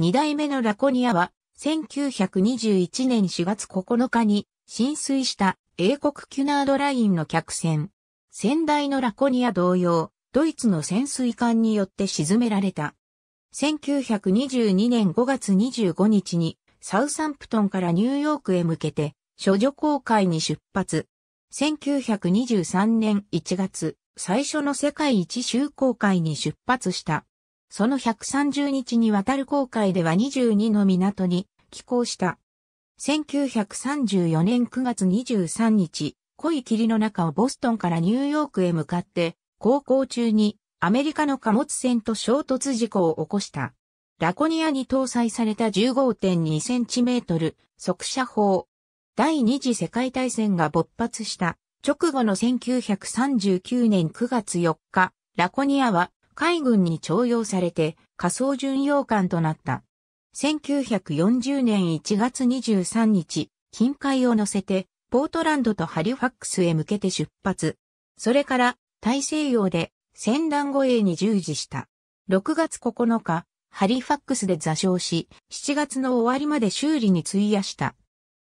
二代目のラコニアは、1921年4月9日に浸水した英国キュナードラインの客船。先代のラコニア同様、ドイツの潜水艦によって沈められた。1922年5月25日にサウサンプトンからニューヨークへ向けて処女航海に出発。1923年1月、最初の世界一周航海に出発した。その130日にわたる航海では22の港に寄港した。1934年9月23日、濃い霧の中をボストンからニューヨークへ向かって、航行中にアメリカの貨物船と衝突事故を起こした。ラコニアに搭載された1 5 2トル速射砲。第二次世界大戦が勃発した直後の1939年9月4日、ラコニアは海軍に徴用されて仮想巡洋艦となった。1940年1月23日、近海を乗せて、ポートランドとハリファックスへ向けて出発。それから、大西洋で、戦乱護衛に従事した。6月9日、ハリファックスで座礁し、7月の終わりまで修理に費やした。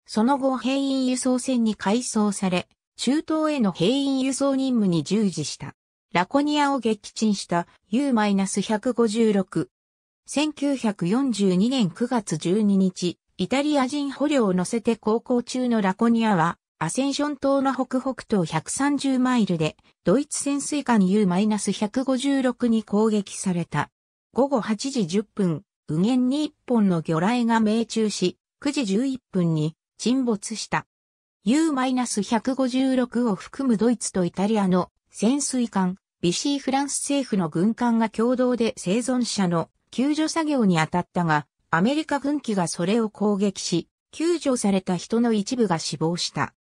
その後、兵員輸送船に改装され、中東への兵員輸送任務に従事した。ラコニアを撃沈した U-156。1942年9月12日、イタリア人捕虜を乗せて航行中のラコニアは、アセンション島の北北東130マイルで、ドイツ潜水艦 U-156 に攻撃された。午後8時10分、右舷に1本の魚雷が命中し、9時11分に沈没した。U-156 を含むドイツとイタリアの潜水艦、ビシーフランス政府の軍艦が共同で生存者の救助作業に当たったが、アメリカ軍機がそれを攻撃し、救助された人の一部が死亡した。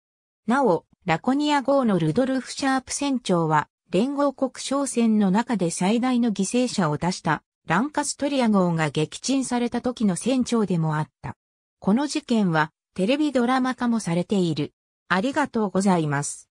なお、ラコニア号のルドルフ・シャープ船長は、連合国商船の中で最大の犠牲者を出した、ランカストリア号が撃沈された時の船長でもあった。この事件は、テレビドラマ化もされている。ありがとうございます。